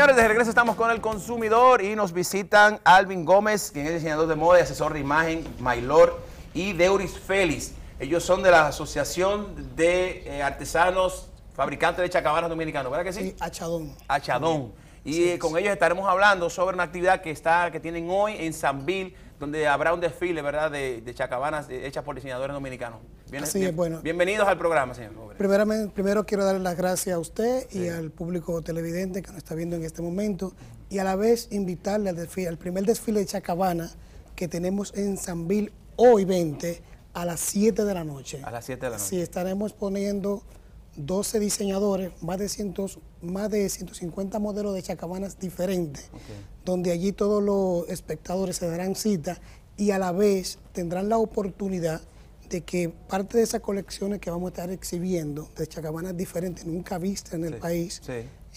Señores, de regreso estamos con el consumidor y nos visitan Alvin Gómez, quien es diseñador de moda y asesor de imagen, Maylor, y Deuris Félix. Ellos son de la Asociación de eh, Artesanos Fabricantes de Chacabanas Dominicanos, ¿verdad que sí? sí Achadón. Achadón. Y eh, con ellos estaremos hablando sobre una actividad que está que tienen hoy en Sanville, donde habrá un desfile, ¿verdad?, de, de chacabanas hechas por diseñadores dominicanos. Así bueno. Bienvenidos al programa, señor. Primeramente, primero quiero darle las gracias a usted y al público televidente que nos está viendo en este momento y a la vez invitarle al, desfile, al primer desfile de Chacabana que tenemos en Sanville hoy 20 a las 7 de la noche. A las 7 de la noche. Sí, estaremos poniendo 12 diseñadores, más de, más de 150 modelos de chacabanas diferentes, donde allí todos los espectadores se darán cita y a la vez tendrán la oportunidad de que parte de esas colecciones que vamos a estar exhibiendo de chacabanas diferentes, nunca vistas en el país,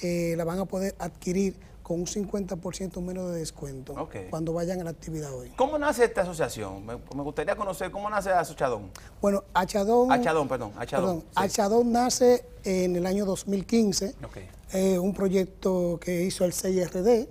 eh, la van a poder adquirir con un 50% menos de descuento cuando vayan a la actividad hoy. ¿Cómo nace esta asociación? Me, gustaría conocer cómo nace Achadón. Bueno, Achadón... Achadón, perdón. Achadón, nace en el año 2015, eh, un proyecto que hizo el CIRD,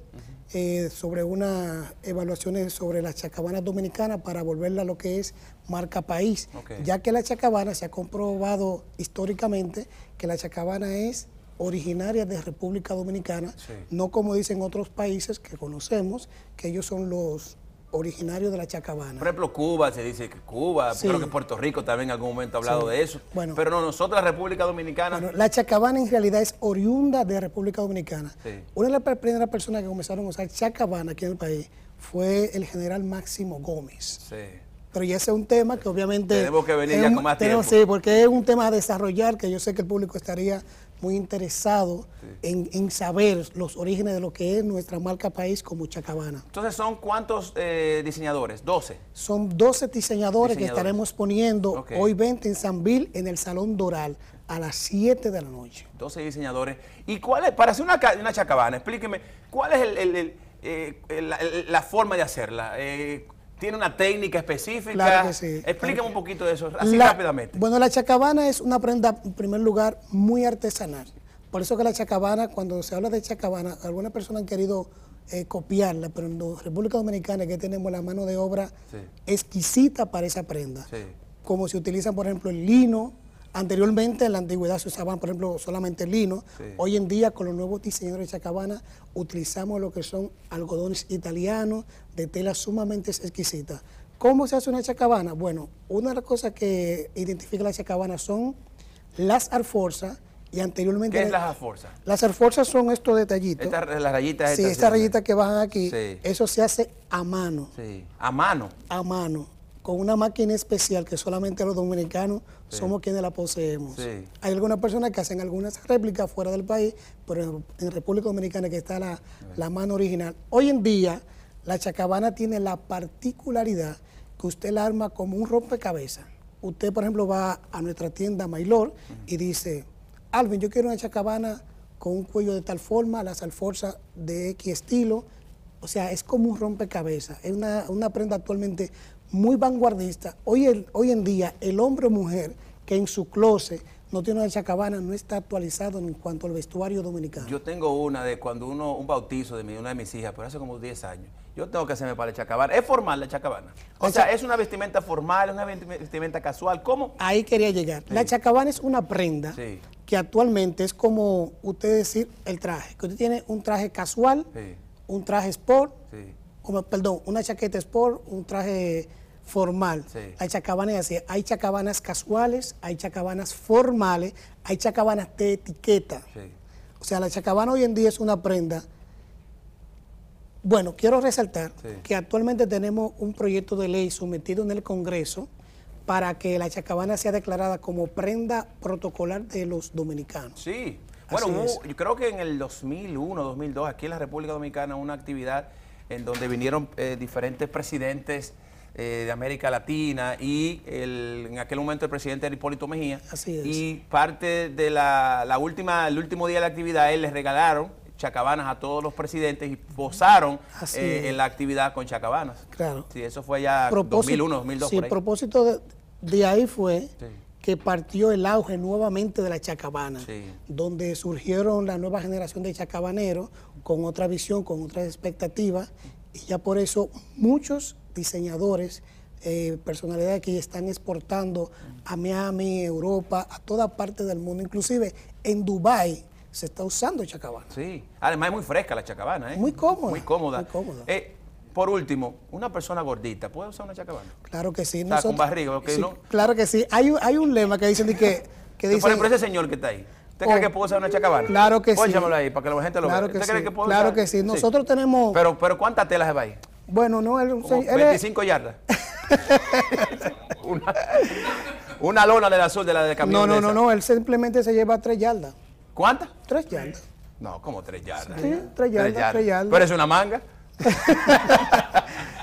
eh, sobre una evaluación sobre la chacabana dominicana para volverla a lo que es marca país, ya que la chacabana se ha comprobado históricamente que la chacabana es originaria de República Dominicana, no como dicen otros países que conocemos, que ellos son los originario de la Chacabana. Por ejemplo, Cuba, se dice que Cuba, creo que Puerto Rico también en algún momento ha hablado de eso. Bueno, pero no, nosotros, la República Dominicana. la Chacabana en realidad es oriunda de la República Dominicana. Una de las primeras personas que comenzaron a usar Chacabana aquí en el país fue el general Máximo Gómez. Sí. Pero ya ese es un tema que obviamente... Tenemos que venir ya con más tiempo. Sí, porque es un tema a desarrollar que yo sé que el público estaría muy interesado en, saber los orígenes de lo que es nuestra marca país como Chacabana. Entonces, ¿son cuántos eh, diseñadores? ¿12? Son 12 diseñadores, que estaremos poniendo hoy 20 en San Bill, en el Salón Doral, a las 7 de la noche. 12 diseñadores. ¿Y cuál es, para hacer una, una Chacabana, explíqueme, cuál es el, eh, la, forma de hacerla? Eh, ¿Tiene una técnica específica? Claro un poquito de eso, así rápidamente. Bueno, la chacabana es una prenda, en primer lugar, muy artesanal. Por eso que la chacabana, cuando se habla de chacabana, algunas personas han querido eh, copiarla, pero en la República Dominicana que tenemos la mano de obra exquisita para esa prenda. Como se utilizan, por ejemplo, el lino, Anteriormente en la antigüedad se usaban, por ejemplo, solamente lino. Hoy en día, con los nuevos diseñadores de Chacabana, utilizamos lo que son algodones italianos de tela sumamente exquisita. ¿Cómo se hace una chacabana? Bueno, una de las cosas que identifica la chacabana son las alforzas y anteriormente... ¿Qué es las alforzas? Las alforzas son estos detallitos. Estas las rayitas. Sí, estas rayitas que bajan aquí, eso se hace a mano. Sí, a mano. A mano con una máquina especial que solamente los dominicanos somos quienes la poseemos. Hay algunas personas que hacen algunas réplicas fuera del país, pero en República Dominicana que está la, mano original. Hoy en día, la chacabana tiene la particularidad que usted la arma como un rompecabezas. Usted, por ejemplo, va a nuestra tienda Mailor y dice, Alvin, yo quiero una chacabana con un cuello de tal forma, las alforzas de X estilo. O sea, es como un rompecabezas. Es una, una prenda actualmente muy vanguardista. Hoy, el, hoy en día, el hombre o mujer que en su closet no tiene una chacabana, no está actualizado en cuanto al vestuario dominicano. Yo tengo una de cuando uno, un bautizo de una de mis hijas, pero hace como 10 años. Yo tengo que hacerme para la chacabana. Es formal la chacabana. O, sea, es una vestimenta formal, es una vestimenta casual. ¿Cómo? Ahí quería llegar. La chacabana es una prenda que actualmente es como usted decir el traje. Que usted tiene un traje casual, un traje sport, perdón, una chaqueta sport, un traje formal. Hay chacabanas hay chacabanas casuales, hay chacabanas formales, hay chacabanas de etiqueta. O sea, la chacabana hoy en día es una prenda. Bueno, quiero resaltar que actualmente tenemos un proyecto de ley sometido en el Congreso para que la chacabana sea declarada como prenda protocolar de los dominicanos. Sí, bueno, yo creo que en el 2001, 2002, aquí en la República Dominicana, una actividad en donde vinieron eh, diferentes presidentes eh, de América Latina y en aquel momento el presidente era Hipólito Mejía. Y parte de la, última, el último día de la actividad, él les regalaron chacabanas a todos los presidentes y posaron eh, en la actividad con chacabanas. Claro. Sí, eso fue ya 2001, 2002. Sí, el propósito de, ahí fue que partió el auge nuevamente de la chacabana, donde surgieron la nueva generación de chacabaneros con otra visión, con otras expectativas, y ya por eso muchos diseñadores, eh, personalidades que están exportando a Miami, Europa, a toda parte del mundo, inclusive en Dubái se está usando chacabana. Sí, además es muy fresca la chacabana, ¿eh? Muy cómoda. Muy cómoda. Eh, por último, una persona gordita, ¿puede usar una chacabana? Claro que sí. con barriga, Claro que sí. Hay, hay un lema que dicen de que, que Por ejemplo, ese señor que está ahí. ¿Usted cree oh. que puede usar una chacabana? Claro que sí. ahí para que la gente lo ¿Usted Claro que sí. Nosotros tenemos... Pero, pero ¿cuántas telas se va ahí? Bueno, no, él, 25 yardas. una, lona lona del azul de la de camión. No, no, no, no, él simplemente se lleva tres yardas. ¿Cuántas? Tres yardas. No, como tres yardas. Sí, tres yardas, tres yardas. Pero es una manga.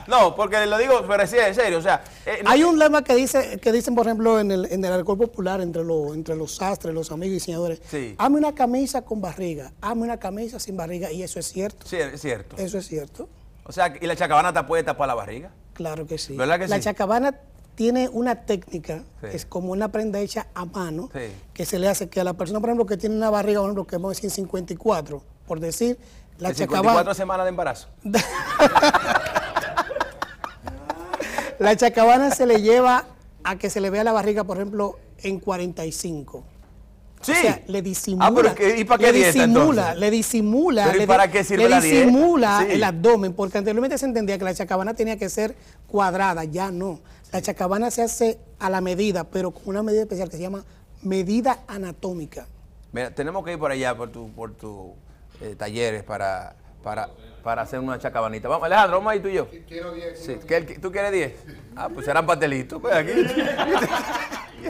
no, porque lo digo, pero sí, en serio, o sea... Eh, Hay un lema que dice que dicen, por ejemplo, en el, en el alcohol popular, entre, los entre los sastres, los amigos y diseñadores, sí. ame una camisa con barriga, ame una camisa sin barriga, y eso es cierto. Sí, es cierto. Eso es cierto. O sea, ¿y la chacabana te puede tapar la barriga? Claro que sí. ¿Verdad que la chacabana tiene una técnica, es como una prenda hecha a mano, que se le hace que a la persona, por ejemplo, que tiene una barriga, por ejemplo, que decir 154, por decir, la chacabana... semanas de embarazo. la chacabana se le lleva a que se le vea la barriga, por ejemplo, en 45. Sí. le disimula. Ah, ¿y para qué le, disimula le disimula, para qué sirve el abdomen, porque anteriormente se entendía que la chacabana tenía que ser cuadrada, ya no. La chacabana se hace a la medida, pero con una medida especial que se llama medida anatómica. Mira, tenemos que ir por allá, por tu, por tu, eh, talleres, para, para, hacer una chacabanita. Vamos, Alejandro, vamos ahí tú y yo. Quiero 10. ¿Tú quieres 10? Ah, pues serán pastelitos. Pues aquí.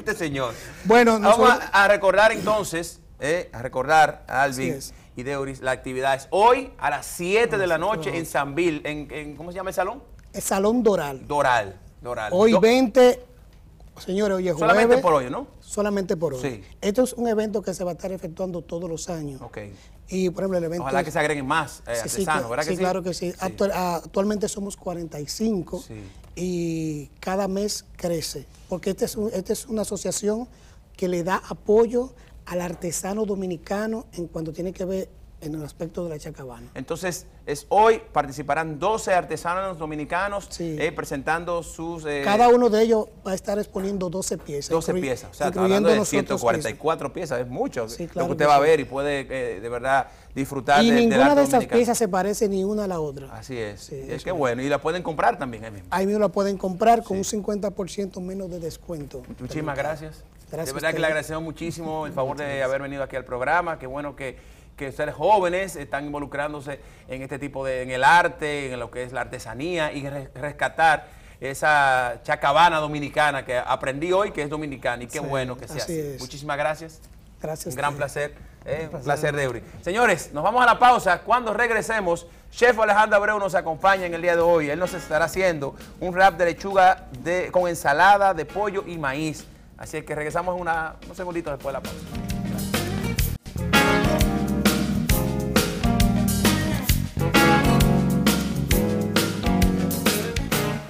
Este señor. Bueno, Vamos a, recordar entonces, eh, a recordar a Alvin y deoris la actividad es hoy a las 7 de la noche en Sanville, en, en, ¿cómo se llama el salón? El Salón Doral. Doral, Hoy 20 Señores, hoy Solamente por hoy, ¿no? Solamente por hoy. Sí. Esto es un evento que se va a estar efectuando todos los años. Ok. Y, por ejemplo, el evento... Ojalá que se agreguen más eh, artesanos, que sí? claro que sí. Ah, actualmente somos 45 y cada mes crece. Porque este esta este es una asociación que le da apoyo al artesano dominicano en cuanto tiene que ver en el aspecto de la Chacabana. Entonces, es hoy participarán 12 artesanos dominicanos eh, presentando sus... Eh, Cada uno de ellos va a estar exponiendo 12 piezas. 12 piezas, o sea, hablando de 144 piezas. es mucho lo que usted va a ver y puede eh, de verdad disfrutar y de, ninguna de esas piezas se parece ni una a la otra. Así es, es que bueno, y la pueden comprar también ahí mismo. Ahí mismo la pueden comprar con un 50% menos de descuento. Muchísimas gracias. gracias. De verdad que le agradecemos muchísimo el favor de haber venido aquí al programa, qué bueno que que ustedes jóvenes están involucrándose en este tipo de, en el arte, en lo que es la artesanía y rescatar esa chacabana dominicana que aprendí hoy que es dominicana y qué bueno que se hace. Muchísimas gracias. Gracias. Un gran placer. Eh, un placer, de Señores, nos vamos a la pausa. Cuando regresemos, Chef Alejandro Abreu nos acompaña en el día de hoy. Él nos estará haciendo un rap de lechuga de, con ensalada de pollo y maíz. Así que regresamos una, segunditos después de la pausa.